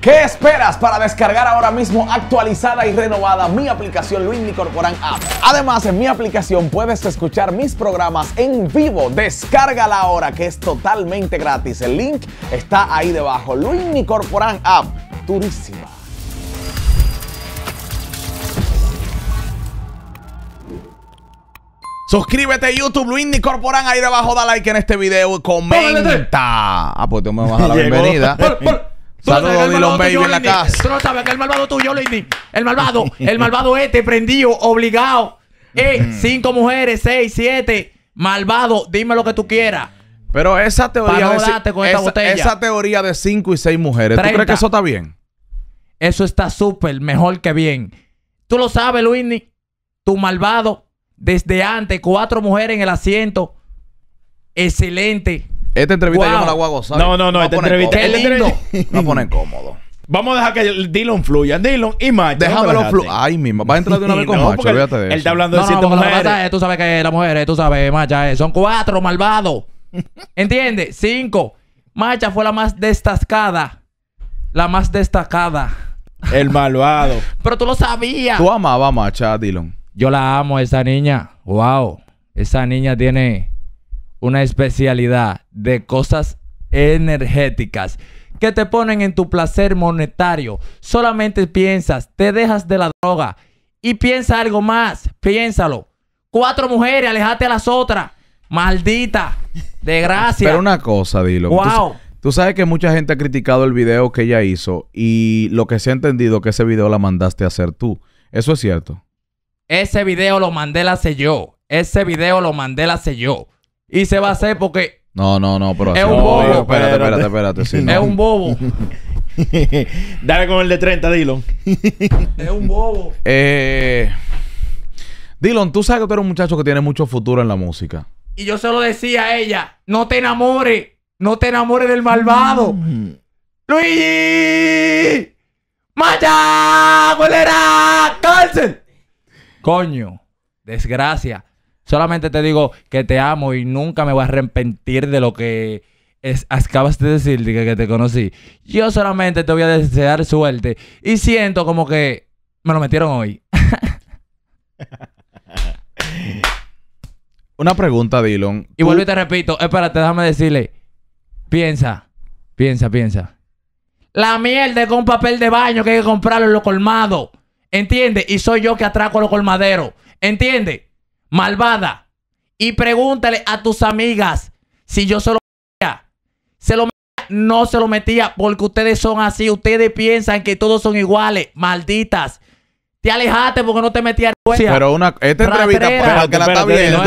¿Qué esperas para descargar ahora mismo actualizada y renovada mi aplicación Luis Corporan App? Además, en mi aplicación puedes escuchar mis programas en vivo. Descárgala ahora que es totalmente gratis. El link está ahí debajo. Luis Corporan App, durísima. Suscríbete a YouTube, Luis Corporan. ahí debajo, da like en este video, y comenta. Ah, pues tú me vas a la bienvenida. Saludos, en la casa. Tú no sabes que el malvado tuyo, Lindy. El malvado, el malvado este, prendido, obligado. Eh, mm. cinco mujeres, seis, siete. Malvado, dime lo que tú quieras. Pero esa teoría, de, esa, teoría de cinco y seis mujeres, ¿tú crees que eso está bien? Eso está súper, mejor que bien. Tú lo sabes, Luini. Tu malvado, desde antes, cuatro mujeres en el asiento. Excelente. Esta entrevista yo me la voy a gozar. No, no, no. Esta entrevista. lindo. Me pone cómodo. Vamos a dejar que Dylan fluya. Dylan y Macha. Déjamelo fluir. Ay, mismo. Va a entrar de una vez con Macha. Él está hablando de siete no, mujeres. no tú sabes que las mujeres, tú sabes, Macha, eh, son cuatro malvados. ¿Entiendes? Cinco. Macha fue la más destacada. La más destacada. El malvado. Pero tú lo sabías. Tú amabas a Macha, Dylan. Yo la amo, esa niña. Wow. Esa niña tiene una especialidad de cosas energéticas que te ponen en tu placer monetario. Solamente piensas, te dejas de la droga y piensa algo más. Piénsalo. Cuatro mujeres, alejate a las otras. Maldita. De gracia. Pero una cosa, dilo. Wow. Tú sabes que mucha gente ha criticado el video que ella hizo y lo que se ha entendido que ese video la mandaste a hacer tú. ¿Eso es cierto? Ese video lo mandé la sé yo. Ese video lo mandé la sé yo. Y se va a hacer porque. No, no, no, pero. Es un bobo. espérate, espérate, espérate. Es un bobo. Dale con el de 30, Dylan. es un bobo. Eh. tú sabes que tú eres un muchacho que tiene mucho futuro en la música. Y yo se lo decía a ella: no te enamores. No te enamores del malvado. Mm. ¡Luigi! ¡Maya! era! ¡Cárcel! Coño. Desgracia. Solamente te digo que te amo y nunca me voy a arrepentir de lo que es, acabas de decir de que te conocí. Yo solamente te voy a desear suerte. Y siento como que me lo metieron hoy. Una pregunta, Dylan. Y vuelvo y te repito, espérate, déjame decirle. Piensa, piensa, piensa. La mierda con papel de baño que hay que comprarlo en lo colmado. ¿Entiendes? Y soy yo que atraco a los colmaderos. ¿Entiendes? malvada. Y pregúntale a tus amigas si yo se lo metía. Se lo no se lo metía porque ustedes son así. Ustedes piensan que todos son iguales, malditas. Te alejaste porque no te metías Pero una, esta entrevista para que la está viendo.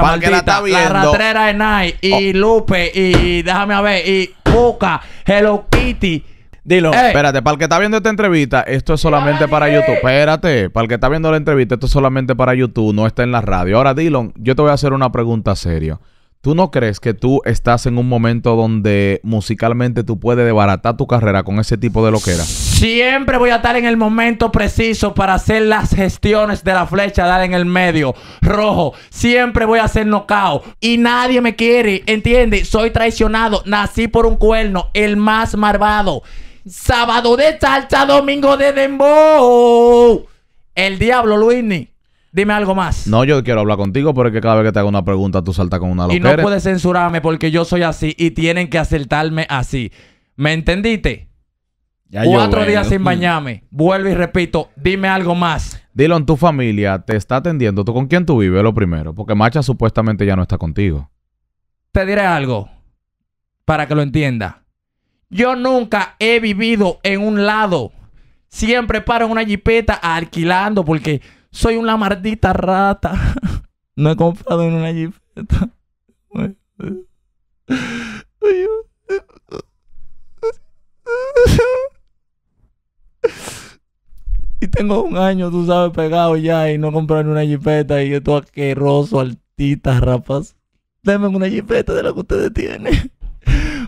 para Que la, está viendo. y oh. Lupe y, déjame a ver y Puka, Hello Kitty Dilo. Espérate, para el que está viendo esta entrevista, esto es solamente para YouTube. Espérate, para el que está viendo la entrevista, esto es solamente para YouTube, no está en la radio. Ahora, Dylan, yo te voy a hacer una pregunta seria. ¿Tú no crees que tú estás en un momento donde musicalmente tú puedes Debaratar tu carrera con ese tipo de loquera? Siempre voy a estar en el momento preciso para hacer las gestiones de la flecha, dar en el medio, rojo. Siempre voy a hacer knockout. Y nadie me quiere, ¿entiendes? Soy traicionado, nací por un cuerno, el más marvado. Sábado de salsa, domingo de dembow. El diablo, Luisni. Dime algo más. No, yo quiero hablar contigo porque cada vez que te hago una pregunta tú saltas con una locura. Y no puedes censurarme porque yo soy así y tienen que acertarme así. ¿Me entendiste? Cuatro días sin bañarme. Vuelvo y repito, dime algo más. Dilo en tu familia te está atendiendo. ¿Tú con quién tú vives lo primero? Porque Macha supuestamente ya no está contigo. Te diré algo para que lo entienda. Yo nunca he vivido en un lado. Siempre paro en una jipeta alquilando porque soy una maldita rata. No he comprado en una jipeta. Y tengo un año, tú sabes, pegado ya y no comprar una jipeta y esto asqueroso, altitas, rapas. Denme una jipeta de la que ustedes tienen.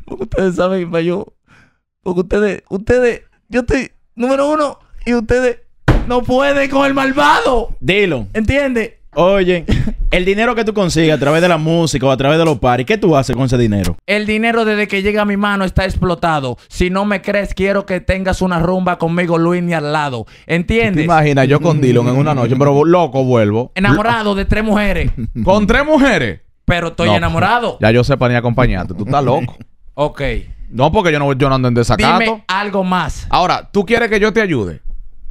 Porque ustedes saben que yo. Porque ustedes, ustedes, yo estoy número uno y ustedes no pueden con el malvado. Dilo. entiende. Oye, el dinero que tú consigues a través de la música o a través de los paris, ¿qué tú haces con ese dinero? El dinero desde que llega a mi mano está explotado. Si no me crees, quiero que tengas una rumba conmigo, Luis, ni al lado. ¿Entiendes? Imagina, yo con Dylan en una noche, pero loco vuelvo. Enamorado de tres mujeres. ¿Con tres mujeres? Pero estoy enamorado. Ya yo sepa ni acompañarte. Tú estás loco. Ok. No, porque yo no, yo no ando en desacato. Dime algo más. Ahora, ¿tú quieres que yo te ayude?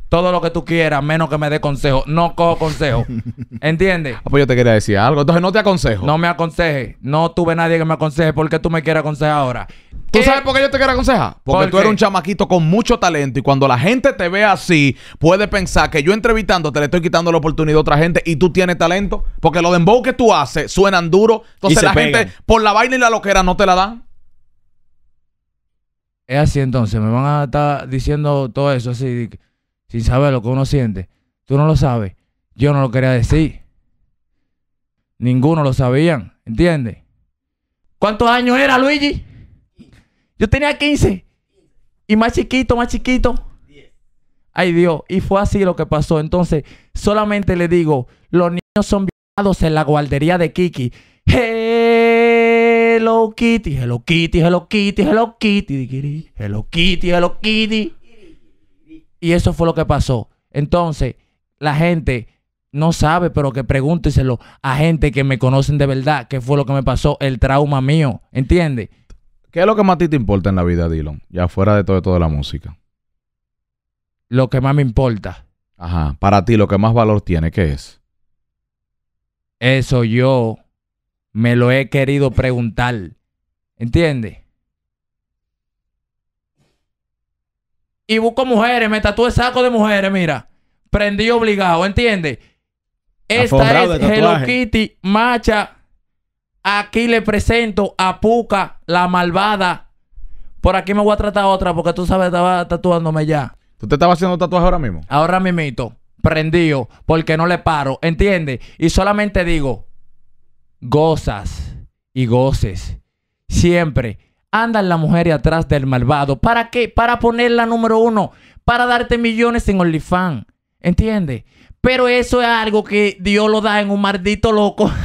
Todo lo que tú quieras, menos que me dé consejo. No cojo consejo. ¿Entiendes? Ah, pues yo te quería decir algo. Entonces no te aconsejo. No me aconseje. No tuve nadie que me aconseje porque tú me quieres aconsejar ahora. ¿Tú eh, sabes por qué yo te quiero aconsejar? Porque tú eres un chamaquito con mucho talento y cuando la gente te ve así, puede pensar que yo te le estoy quitando la oportunidad a otra gente y tú tienes talento. Porque los dembow que tú haces suenan duro. Entonces la gente por la vaina y la loquera no te la dan. Es así entonces, me van a estar diciendo todo eso así, sin saber lo que uno siente. Tú no lo sabes. Yo no lo quería decir. Ninguno lo sabían, ¿entiendes? ¿Cuántos años era Luigi? Yo tenía 15. Y más chiquito, más chiquito. Ay Dios, y fue así lo que pasó. Entonces, solamente le digo, los niños son violados en la guardería de Kiki. Hello Kitty, Hello Kitty, Hello Kitty, Hello Kitty, Hello Kitty, Hello Kitty. Y eso fue lo que pasó. Entonces, la gente no sabe, pero que pregúnteselo a gente que me conocen de verdad, qué fue lo que me pasó, el trauma mío, ¿entiendes? ¿Qué es lo que más a ti te importa en la vida, Dylan? Ya fuera de todo, de toda la música. Lo que más me importa. Ajá, para ti lo que más valor tiene, ¿qué es? Eso yo me lo he querido preguntar. ¿Entiendes? Y busco mujeres, me tatué saco de mujeres, mira. Prendí obligado, ¿entiendes? Esta es Hello Kitty, macha. Aquí le presento a Puca, la malvada. Por aquí me voy a tratar otra porque tú sabes, estaba tatuándome ya. ¿Tú te estabas haciendo tatuaje ahora mismo? Ahora mismito, prendido, porque no le paro, ¿entiendes? Y solamente digo, gozas y goces. Siempre andan la mujer y atrás del malvado. ¿Para qué? Para ponerla número uno, para darte millones en OnlyFans. ¿Entiendes? Pero eso es algo que Dios lo da en un maldito loco.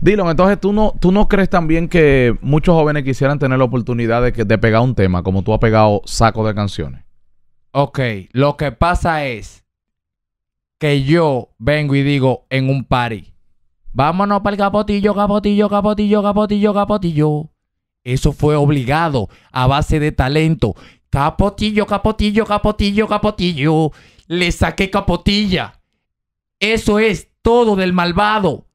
Dilo, entonces tú no, tú no crees también que muchos jóvenes quisieran tener la oportunidad de, que, de pegar un tema, como tú has pegado saco de canciones. Ok, lo que pasa es que yo vengo y digo en un party, vámonos para el capotillo, capotillo, capotillo, capotillo, capotillo. Eso fue obligado a base de talento. Capotillo, capotillo, capotillo, capotillo. Le saqué capotilla. Eso es todo del malvado.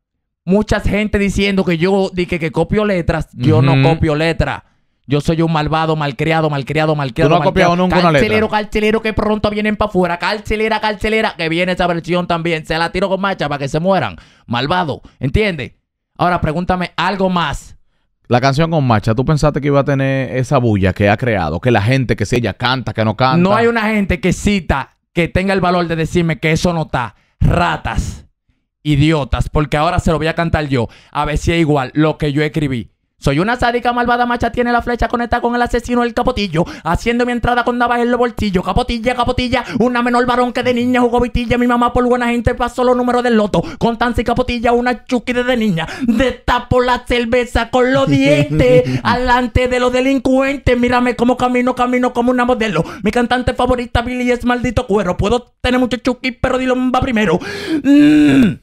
Mucha gente diciendo que yo dije que, copio letras. Yo no copio letras. Yo soy un malvado, malcriado, malcriado, malcriado. Tú no has copiado nunca una letra. Carcelero, que pronto vienen para afuera. Carcelera, carcelera, que viene esa versión también. Se la tiro con marcha para que se mueran. Malvado, ¿entiendes? Ahora pregúntame algo más. La canción con marcha. ¿tú pensaste que iba a tener esa bulla que ha creado? Que la gente que se ella canta, que no canta. No hay una gente que cita que tenga el valor de decirme que eso no está. Ratas, idiotas, porque ahora se lo voy a cantar yo. A ver si es igual lo que yo escribí. Soy una sádica malvada macha, tiene la flecha conectada con el asesino, el capotillo. Haciendo mi entrada con daba en los bolsillos. Capotilla, capotilla, una menor varón que de niña jugó vitilla. Mi mamá por buena gente pasó los números del loto. Con tanza y capotilla, una chuqui de niña. Destapo la cerveza con los dientes. alante de los delincuentes. Mírame cómo camino, camino como una modelo. Mi cantante favorita, Billy, es maldito cuero. Puedo tener mucho chuqui, pero va primero. va mm.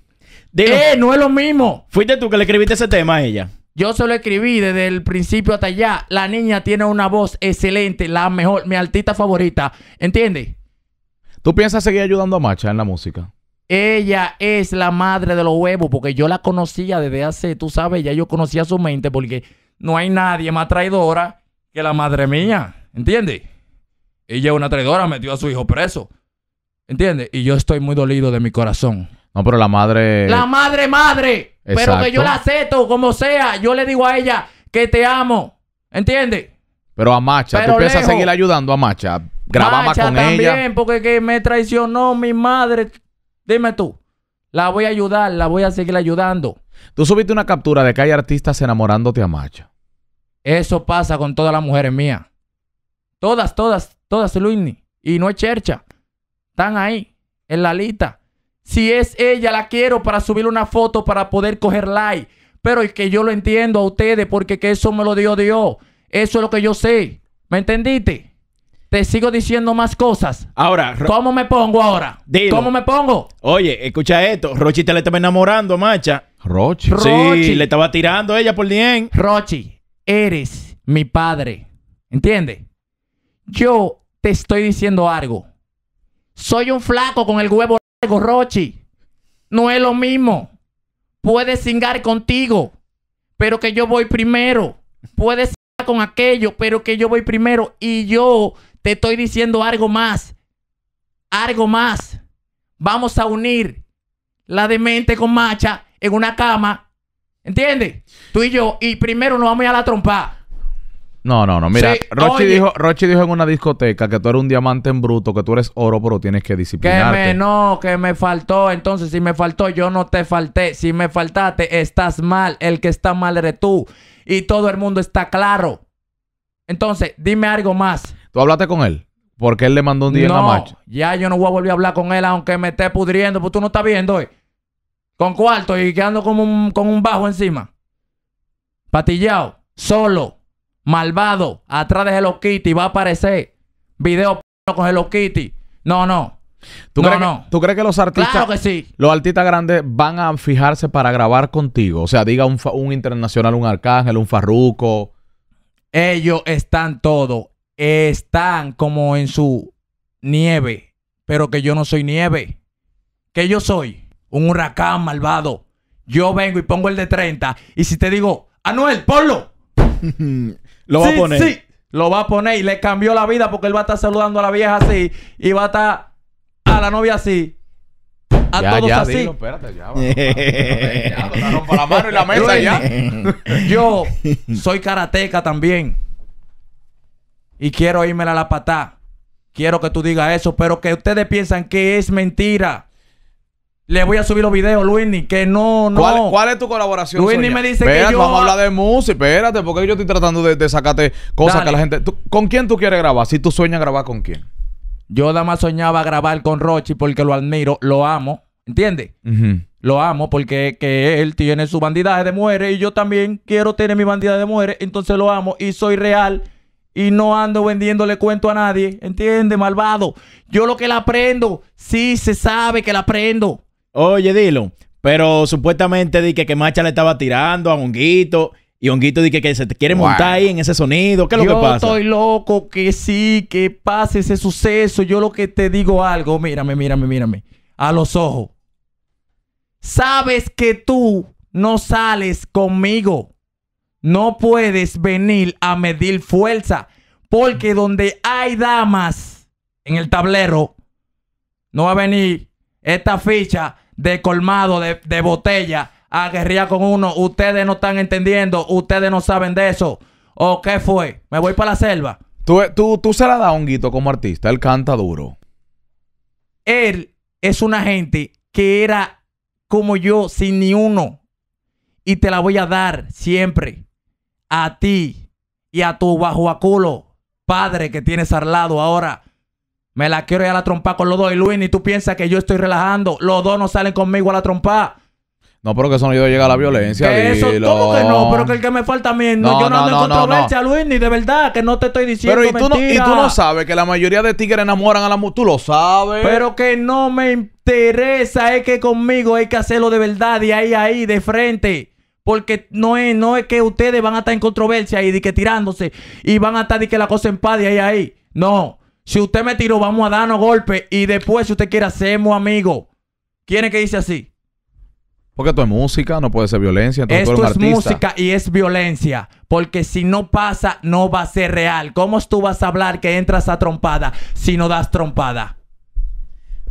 Eh, no es lo mismo. Fuiste tú que le escribiste ese tema a ella. Yo se lo escribí desde el principio hasta allá. La niña tiene una voz excelente, la mejor, mi artista favorita. ¿Entiendes? ¿Tú piensas seguir ayudando a Macha en la música? Ella es la madre de los huevos, porque yo la conocía desde hace, tú sabes, ya yo conocía su mente, porque no hay nadie más traidora que la madre mía. ¿Entiendes? Ella es una traidora, metió a su hijo preso. ¿Entiendes? Y yo estoy muy dolido de mi corazón. No, pero la madre. ¡La madre, madre! Pero que yo la acepto como sea. Yo le digo a ella que te amo. ¿Entiendes? Pero a Macha, tú piensas seguir ayudando a Macha. Grabamos Macha con también, ella. también, porque que me traicionó mi madre. Dime tú. La voy a ayudar, la voy a seguir ayudando. Tú subiste una captura de que hay artistas enamorándote a Macha. Eso pasa con todas las mujeres mías. Todas, todas, todas, Luini. Y no es chercha. Están ahí, en la lista. Si es ella, la quiero para subir una foto para poder coger like. Pero es que yo lo entiendo a ustedes porque que eso me lo dio Dios. Eso es lo que yo sé. ¿Me entendiste? Te sigo diciendo más cosas. Ahora, ¿cómo me pongo ahora? Dilo. ¿Cómo me pongo? Oye, escucha esto. Rochi te le estaba enamorando, macha. Rochi. Sí, le estaba tirando ella por bien. Rochi, eres mi padre. ¿Entiendes? Yo te estoy diciendo algo. Soy un flaco con el huevo algo, Rochi. No es lo mismo. Puedes cingar contigo, pero que yo voy primero. Puedes cingar con aquello, pero que yo voy primero. Y yo te estoy diciendo algo más. Algo más. Vamos a unir la demente con macha en una cama. ¿Entiendes? Tú y yo. Y primero nos vamos a la trompa. No, no, no. Mira, Rochi, dijo, dijo en una discoteca que tú eres un diamante en bruto, que tú eres oro, pero tienes que disciplinarte. Que no, que me faltó. Entonces, si me faltó, yo no te falté. Si me faltaste, estás mal. El que está mal eres tú. Y todo el mundo está claro. Entonces, dime algo más. ¿Tú hablaste con él? Porque él le mandó un día en la marcha. Ya yo no voy a volver a hablar con él, aunque me esté pudriendo, porque tú no estás viendo, hoy. Eh. Con cuarto y quedando con un, con un bajo encima. Patillado, solo malvado, atrás de Hello Kitty, va a aparecer video con Hello Kitty. No, no. ¿Tú, no, crees Que, ¿Tú crees que los artistas que sí. los artistas grandes van a fijarse para grabar contigo? O sea, diga un, internacional, un arcángel, un farruco. Ellos están todos. Están como en su nieve. Pero que yo no soy nieve. Que yo soy un huracán malvado. Yo vengo y pongo el de 30. Y si te digo, Anuel, ponlo. Lo va a poner. Sí. Lo va a poner y le cambió la vida porque él va a estar saludando a la vieja así y va a estar a la novia así. A todos así. Yo soy karateca también. Y quiero irme a la patá. Quiero que tú digas eso, pero que ustedes piensan que es mentira. Le voy a subir los videos, Luisny, que no, no. ¿Cuál, es tu colaboración? Luini me dice que yo... vamos a hablar de música, espérate, porque yo estoy tratando de, sacarte cosas que la gente... ¿Con quién tú quieres grabar? Si tú sueñas grabar, ¿con quién? Yo nada más soñaba grabar con Rochi porque lo admiro, lo amo, ¿entiendes? Lo amo porque él tiene su bandidaje de mujeres y yo también quiero tener mi bandidaje de mujeres, entonces lo amo y soy real y no ando vendiéndole cuento a nadie, ¿entiendes, malvado? Yo lo que la aprendo, sí se sabe que la aprendo. Oye, dilo. Pero supuestamente dije que, que Macha le estaba tirando a Honguito. Y Honguito dije que, se te quiere montar ahí en ese sonido. ¿Qué es lo que pasa? Yo estoy loco, que sí, que pase ese suceso. Yo lo que te digo algo, mírame, mírame, mírame. A los ojos. Sabes que tú no sales conmigo. No puedes venir a medir fuerza. Porque donde hay damas en el tablero, no va a venir esta ficha de colmado, de, botella, a con uno. Ustedes no están entendiendo, ustedes no saben de eso. ¿O qué fue? Me voy para la selva. Tú, tú, tú se la das a Honguito como artista, él canta duro. Él es una gente que era como yo, sin ni uno. Y te la voy a dar siempre. A ti y a tu bajo padre que tienes al lado ahora. Me la quiero ir a la trompa con los dos. Y Luis, ni tú piensas que yo estoy relajando. Los dos no salen conmigo a la trompa. No, pero que eso no llega a la violencia. Que eso, ¿Cómo que no? Pero que el que me falta a mí. yo no, ando en controversia, Luis, ni de verdad, que no te estoy diciendo. Pero y tú, no, y sabes que la mayoría de tigres enamoran a la mujer. Tú lo sabes. Pero que no me interesa, es que conmigo hay que hacerlo de verdad, Y ahí ahí, de frente. Porque no es, no es que ustedes van a estar en controversia y de que tirándose y van a estar de que la cosa se paz ahí ahí. No. Si usted me tiró, vamos a darnos golpe. y después, si usted quiere, hacemos amigo. ¿Quién es que dice así? Porque esto es música, no puede ser violencia. Esto es música y es violencia. Porque si no pasa, no va a ser real. ¿Cómo tú vas a hablar que entras a trompada si no das trompada?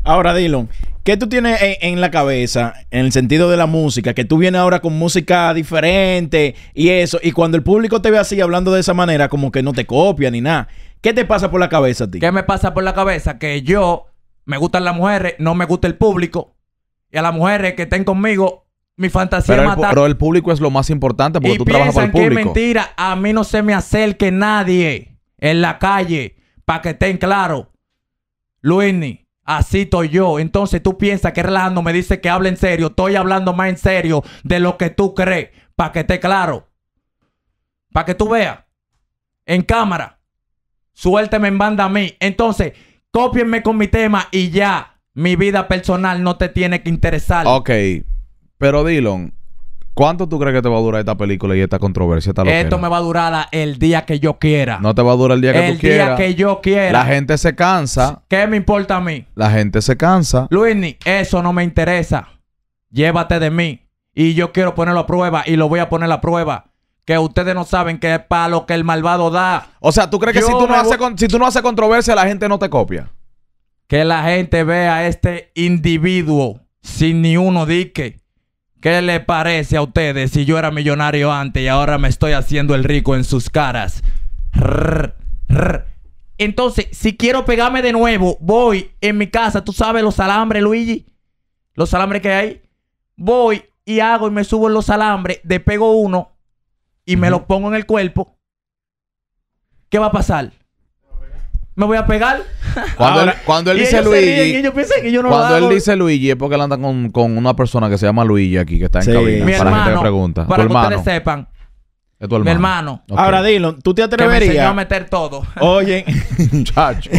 Ahora, Dylan, ¿qué tú tienes en, la cabeza en el sentido de la música? Que tú vienes ahora con música diferente y eso. Y cuando el público te ve así hablando de esa manera, como que no te copia ni nada. ¿Qué te pasa por la cabeza a ti? ¿Qué me pasa por la cabeza? Que yo me gustan las mujeres, no me gusta el público. Y a las mujeres que estén conmigo, mi fantasía es el, pero el público es lo más importante porque tú trabajas para el público. Que mentira, a mí no se me acerque nadie en la calle para que estén claros. Luini, así estoy yo. Entonces tú piensas que relajando me dice que hable en serio. Estoy hablando más en serio de lo que tú crees para que esté claro. Para que tú veas en cámara. Suélteme en banda a mí. Entonces, cópienme con mi tema y ya. Mi vida personal no te tiene que interesar. Ok. Pero Dylan, ¿cuánto tú crees que te va a durar esta película y esta controversia? Esto me va a durar el día que yo quiera. No te va a durar el día que tú quieras. El día que yo quiera. La gente se cansa. ¿Qué me importa a mí? La gente se cansa. Luisni, eso no me interesa. Llévate de mí. Y yo quiero ponerlo a prueba y lo voy a poner a prueba que ustedes no saben que es lo que el malvado da. O sea, ¿tú crees que si tú, no haces, tú no controversia, la gente no te copia? Que la gente vea a este individuo sin ni uno dique. ¿Qué le parece a ustedes si yo era millonario antes y ahora me estoy haciendo el rico en sus caras? Entonces, si quiero pegarme de nuevo, voy en mi casa, tú sabes los alambres, Luigi, los alambres que hay, voy y hago y me subo en los alambres, despego uno, y me lo pongo en el cuerpo, ¿qué va a pasar? Me voy a pegar. Cuando, él, dice Luigi. cuando él dice Luigi es porque él anda con, con, una persona que se llama Luigi aquí, que está en cabina. Mi para hermano, que pregunta. Para que ustedes sepan. Es tu hermano. Mi hermano. Ahora, dilo ¿tú te atreverías? Que me a meter todo. Oye. Chacho.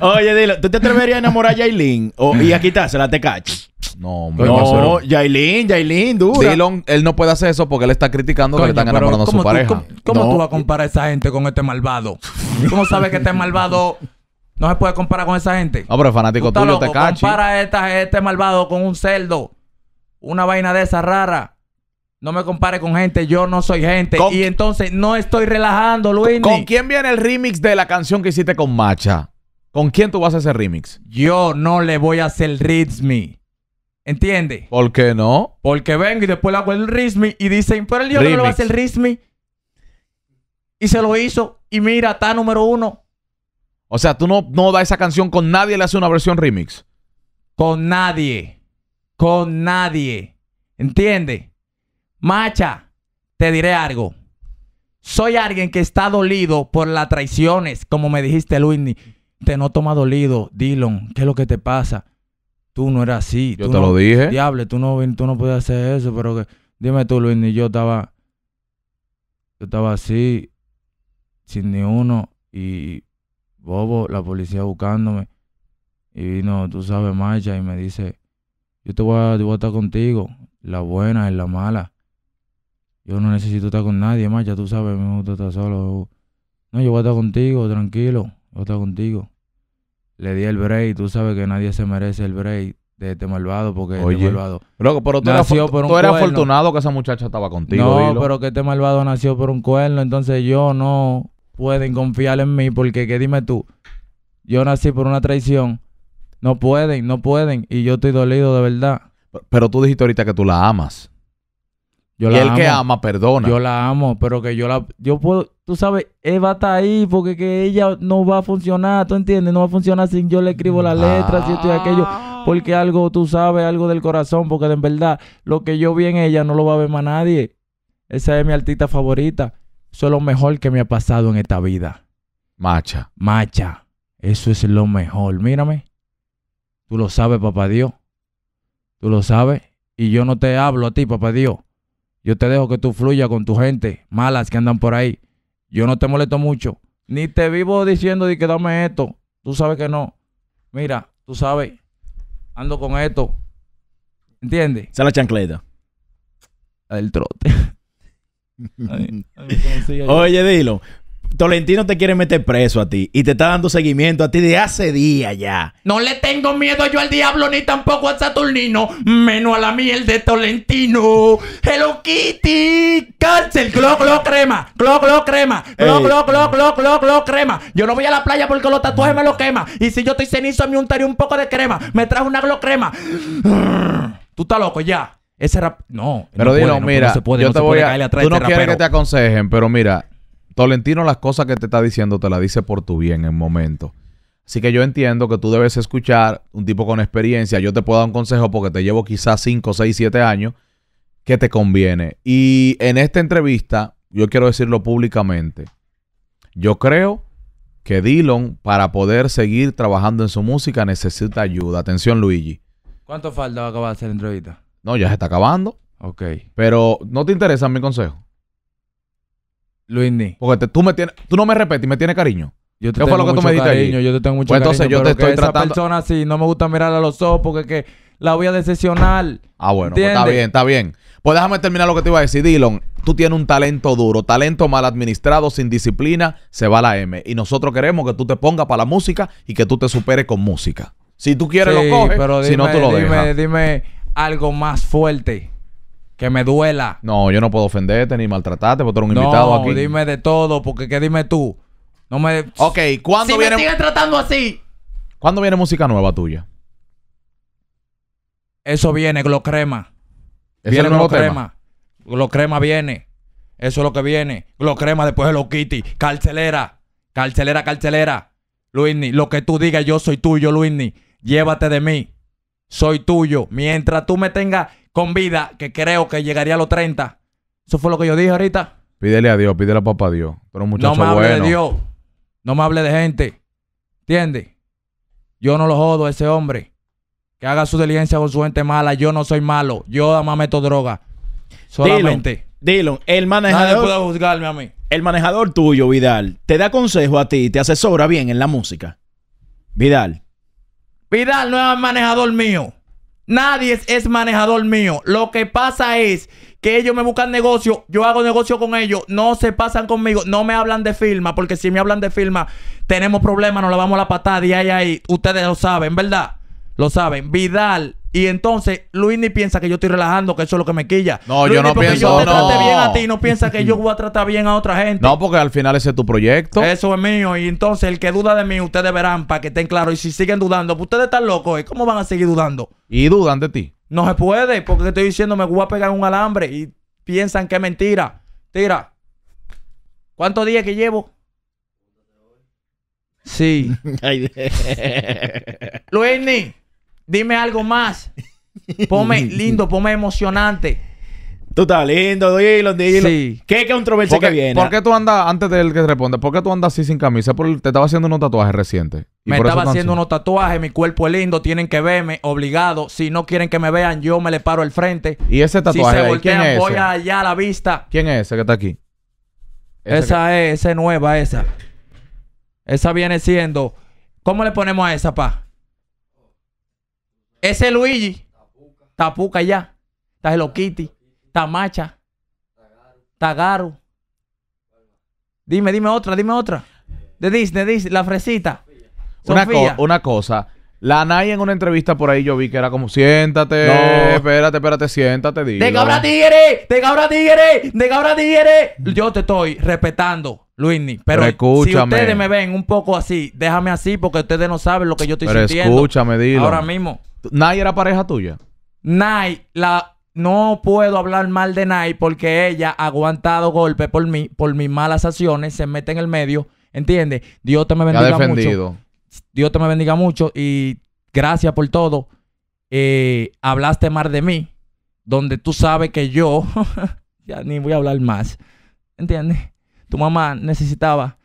Oye, dilo ¿tú te atreverías a enamorar a Yailin? O, y aquí está, se la te cacho. No, hombre. No, Yailin, Yailin, dura. él no puede hacer eso porque él está criticando que le están enamorando a su pareja. ¿Cómo, tú vas a comparar a esa gente con este malvado? ¿Cómo sabes que este malvado no se puede comparar con esa gente? No, ah, pero fanático, fanático tuyo te cachi. Compara a esta, este malvado con un cerdo. Una vaina de esa rara. No me compare con gente, yo no soy gente. Y entonces no estoy relajando, Luis. ¿Con quién viene el remix de la canción que hiciste con Macha? ¿Con quién tú vas a hacer remix? Yo no le voy a hacer Reads Me. ¿Entiendes? ¿Por qué no? Porque vengo y después le hago el Rizmi y dicen, pero el dios no lo hace el Rizmi? Y se lo hizo. Y mira, está número uno. O sea, tú no, no das esa canción con nadie, le hace una versión remix. Con nadie. Con nadie. ¿Entiendes? Macha, te diré algo. Soy alguien que está dolido por las traiciones, como me dijiste, Luis. Te no más dolido, Dylan. ¿Qué es lo que te pasa? tú no eras así. Yo te lo dije. Diable, tú no, tú no puedes hacer eso, pero que, dime tú, Luis, ni yo estaba, yo estaba así, sin ni uno, y bobo, la policía buscándome. Y vino, tú sabes, marcha, y me dice, yo te voy a, estar contigo, la buena y la mala. Yo no necesito estar con nadie, marcha, tú sabes, me gusta estar solo. No, yo voy a estar contigo, tranquilo, voy a estar contigo le di el break. Tú sabes que nadie se merece el break de este malvado porque este Oye. este malvado pero tú, afortunado que esa muchacha estaba contigo. No, pero que este malvado nació por un cuerno, entonces yo no pueden confiar en mí porque, ¿qué dime tú? Yo nací por una traición. No pueden, no pueden. Y yo estoy dolido de verdad. Pero tú dijiste ahorita que tú la amas. Yo el que ama, perdona. Yo la amo, pero que yo la... Yo puedo... Tú sabes, Eva está ahí porque que ella no va a funcionar, ¿tú entiendes? No va a funcionar sin yo le escribo las letras, si aquello. Ah. Porque algo, tú sabes, algo del corazón, porque en verdad lo que yo vi en ella no lo va a ver más nadie. Esa es mi artista favorita. Eso es lo mejor que me ha pasado en esta vida. Macha. Macha. Eso es lo mejor. Mírame. Tú lo sabes, papá Dios. Tú lo sabes. Y yo no te hablo a ti, papá Dios. Yo te dejo que tú fluya con tu gente, malas que andan por ahí. Yo no te molesto mucho. Ni te vivo diciendo de que dame esto. Tú sabes que no. Mira, tú sabes, ando con esto. ¿Entiendes? Esa la chancleta. El trote. Oye, dilo. Tolentino te quiere meter preso a ti y te está dando seguimiento a ti de hace días ya. No le tengo miedo yo al diablo ni tampoco a Saturnino, menos a la miel de Tolentino. Hello Kitty, cárcel, clo clo crema, clo clo crema, clo clo clo clo clo crema. Yo no voy a la playa porque los tatuajes me lo quema y si yo estoy cenizo me untaré un poco de crema. Me trajo una glo crema. Tú estás loco ya. Ese rap. No. Pero no puede, no, mira. se puede, yo te voy a. Tú este no quieres que te aconsejen, pero mira. Tolentino las cosas que te está diciendo te las dice por tu bien en momento. Así que yo entiendo que tú debes escuchar un tipo con experiencia. Yo te puedo dar un consejo porque te llevo quizás 5, 6, 7 años que te conviene. Y en esta entrevista, yo quiero decirlo públicamente. Yo creo que Dylan, para poder seguir trabajando en su música, necesita ayuda. Atención, Luigi. ¿Cuánto falta va a acabar la entrevista? No, ya se está acabando. Ok. Pero no te interesa mi consejo. Luis Ni. Porque tú, me tienes, tú no me respetas y me tienes cariño. Yo te tengo mucho cariño, Yo te tengo mucho entonces yo te estoy esa persona sí, no me gusta mirarla a los ojos porque que la voy a decepcionar. Ah, bueno, pues está bien, está bien. Pues déjame terminar lo que te iba a decir, Dylan. Tú tienes un talento duro, talento mal administrado, sin disciplina, se va a la M. Y nosotros queremos que tú te pongas para la música y que tú te superes con música. Si tú quieres lo coges, si no tú lo dime, Dime algo más fuerte que me duela. No, yo no puedo ofenderte ni maltratarte porque un invitado aquí. No, dime de todo, porque ¿qué dime tú? No me... Ok, ¿cuándo si viene... me tratando así! ¿Cuándo viene música nueva tuya? Eso viene, glocrema Crema. ¿Es viene el Crema. viene. Eso es lo que viene. glocrema Crema, después de los Kitty. Carcelera. Carcelera, carcelera. Luisni, lo que tú digas, yo soy tuyo, Luisni. Llévate de mí soy tuyo. Mientras tú me tengas con vida, que creo que llegaría a los 30. Eso fue lo que yo dije ahorita. Pídele a Dios, pídele a papá Dios. pero no me hable de Dios. No me hable de gente. ¿Entiendes? Yo no lo jodo a ese hombre. Que haga su diligencia con su gente mala. Yo no soy malo. Yo además meto droga. Solamente. Dylan, el manejador. Nadie juzgarme a mí. El manejador tuyo, Vidal, te da consejo a ti, te asesora bien en la música. Vidal. Vidal no es manejador mío. Nadie es, manejador mío. Lo que pasa es que ellos me buscan negocio, yo hago negocio con ellos, no se pasan conmigo, no me hablan de firma, porque si me hablan de firma, tenemos problemas, nos la vamos a la patada y ahí, ahí. Ustedes lo saben, ¿verdad? Lo saben. Vidal y entonces Luis ni piensa que yo estoy relajando, que eso es lo que me quilla. No, yo no pienso. Yo te trate bien a ti, no piensa que yo voy a tratar bien a otra gente. No, porque al final ese es tu proyecto. Eso es mío. Y entonces el que duda de mí, ustedes verán para que estén claros. Y si siguen dudando, pues ustedes están locos. ¿Y ¿eh? cómo van a seguir dudando? Y dudan de ti. No se puede, porque estoy diciendo me voy a pegar un alambre y piensan que es mentira. Tira. ¿Cuántos días que llevo? Sí. Luis ni... Dime algo más. Ponme lindo, ponme emocionante. Tú estás lindo, dilo, dilo. Sí. ¿Qué controversia que viene? ¿Por qué tú andas, antes de él que responda, por qué tú andas así sin camisa? te estaba haciendo unos tatuajes recientes. Me estaba haciendo unos tatuajes, mi cuerpo es lindo, tienen que verme, obligado. Si no quieren que me vean, yo me le paro el frente. ¿Y ese tatuaje? ¿quién es voy allá a la vista. ¿Quién es ese que está aquí? esa es, esa es nueva, esa. Esa viene siendo. ¿Cómo le ponemos a esa, pa? Ese Luigi. Tapuca ya. Está Hello Kitty. Está Macha. Tagaro. Dime, dime otra, dime otra. De Disney, de Disney, la fresita. Una, una cosa. La nai en una entrevista por ahí yo vi que era como, siéntate, espérate, espérate, siéntate, ¡De cabra tigre! ¡De cabra tigre! ¡De cabra tigre! Yo te estoy respetando. Luisni, pero, pero si ustedes me ven un poco así, déjame así porque ustedes no saben lo que yo estoy pero Escúchame, dilo. Ahora mismo. ¿Nay era pareja tuya? Nay, la no puedo hablar mal de Nay porque ella ha aguantado golpes por mí, por mis malas acciones, se mete en el medio, ¿entiendes? Dios te me bendiga mucho. Dios te me bendiga mucho y gracias por todo. Eh, hablaste mal de mí, donde tú sabes que yo ya ni voy a hablar más. ¿Entiendes? tu mamá necesitaba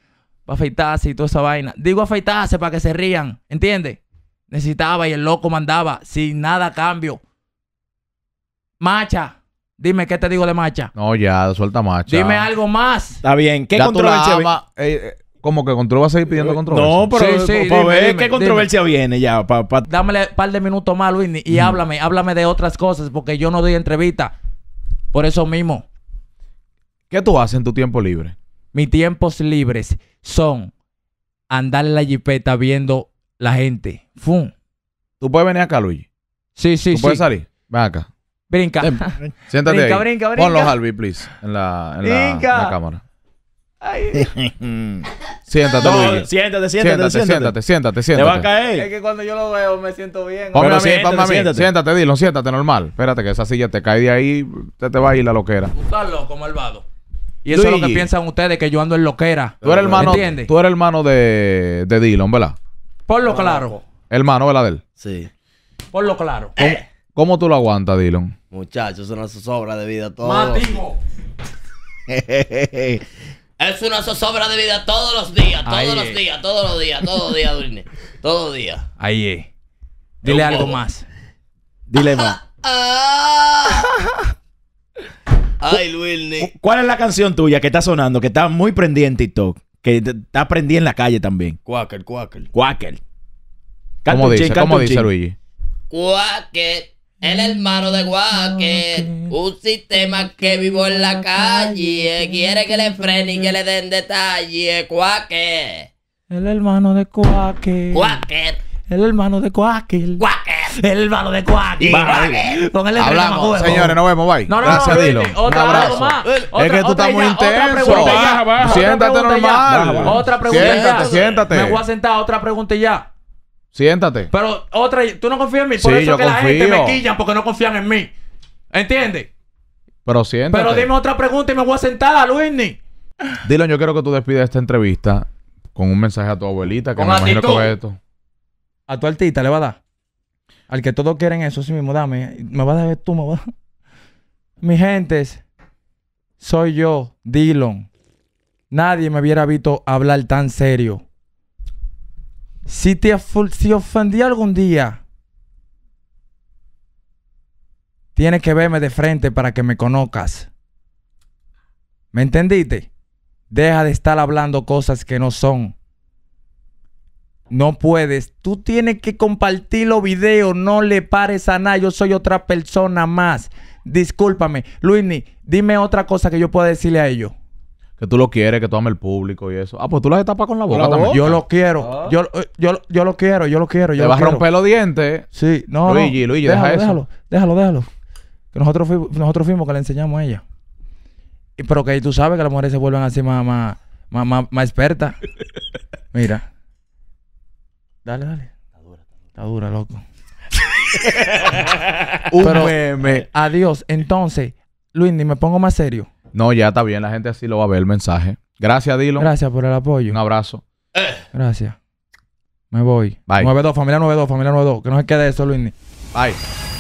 para afeitarse y toda esa vaina. Digo afeitarse para que se rían, ¿entiendes? Necesitaba y el loco mandaba sin nada a cambio. Macha, dime qué te digo de macha. No, ya, suelta macha. Dime algo más. Está bien, ¿qué controversia eh, eh, ¿Cómo que control va a seguir pidiendo eh, controversia? No, pero Sí, qué controversia viene ya. Dame un par de minutos más, Luis, y háblame, háblame de otras cosas, porque yo no doy entrevista. Por eso mismo. ¿Qué tú haces en tu tiempo libre? Mis tiempos libres son andar en la jipeta viendo la gente. ¡Fum! ¿Tú puedes venir acá, Luigi? Sí, sí, ¿Tú sí. puedes salir? Ven acá. Brinca. siéntate brinca, ahí. Brinca, Pon los Harvey, please. En la, en la cámara. siéntate, Luigi. Siéntate, siéntate, siéntate, siéntate, siéntate, siéntate, Te va a caer. Es que cuando yo lo veo me siento bien. Hombre, siéntate, dilo, siéntate normal. Espérate que esa silla te cae de ahí, te, te va a ir la loquera. Usarlo como loco, malvado. Y eso es lo que piensan ustedes, que yo ando en loquera. Tú eres hermano, ¿Entiendes? Tú eres hermano de, de Dylan, ¿verdad? Por lo claro. Hermano, ¿verdad? Sí. Por lo claro. ¿Cómo, tú lo aguantas, Dylan? Muchachos, es una zozobra de vida todo. ¡Mátimo! es una zozobra de vida todos los días, todos los días, todos los días, todos los días, Durne. Todos los días. Ahí Dile algo más. Dile más. Ah. Ay, Luis. ¿Cuál es la canción tuya que está sonando, que está muy prendida en TikTok? Que está prendida en la calle también. Quacker, Quacker. Quacker. ¿Cómo dice? Luigi? Quacker, el hermano de Cuáquer Un sistema que vivo en la calle. Eh, quiere que le frenen y que le den detalle. Cuáquer El hermano de Cuáquer Cuáquer el hermano de Quackel, El hermano de Quackel, Con el Hablamos, señores, nos vemos, bye. No, no, Gracias, no, Dilo. Otra, Un abrazo. Otra, es que tú estás muy intenso. Siéntate normal. Otra pregunta. Siéntate, siéntate. Me voy a sentar otra pregunta y ya. Siéntate. Pero otra, tú no confías en mí. Por eso que la gente me quilla porque no confían en mí. ¿Entiendes? Pero siéntate. Pero dime otra pregunta y me voy a sentar a Dilo, yo quiero que tú despidas esta entrevista con un mensaje a tu abuelita que no me imagino esto a tu artista le va a dar. Al que todos quieren eso, sí mismo, dame. Me vas a ver tú, me vas a... Mis gentes, soy yo, Dylan. Nadie me hubiera visto hablar tan serio. Si te ofendí algún día, tienes que verme de frente para que me conozcas. ¿Me entendiste? Deja de estar hablando cosas que no son. No puedes. Tú tienes que compartir los videos. No le pares a nada. Yo soy otra persona más. Discúlpame. Luisni, dime otra cosa que yo pueda decirle a ellos. Que tú lo quieres, que tú ames el público y eso. Ah, pues tú las tapas con la boca, también. Yo lo quiero. Ah. Yo, eh, yo, yo, lo quiero, yo lo quiero. Te vas a romper los dientes. Sí, no. Luigi, Luigi, déjalo, deja déjalo, Déjalo, déjalo, Que nosotros, fuimos, nosotros fuimos que le enseñamos a ella. Pero que tú sabes que las mujeres se vuelven así más, más, más, más, más expertas. Mira. Dale, dale. Está dura, está dura. loco. Un Adiós. Entonces, Luindy, me pongo más serio. No, ya está bien. La gente así lo va a ver el mensaje. Gracias, Dilo. Gracias por el apoyo. Un abrazo. Gracias. Me voy. Bye. 9-2, familia 9-2, familia 9-2. Que no se quede eso, Luindy. Bye.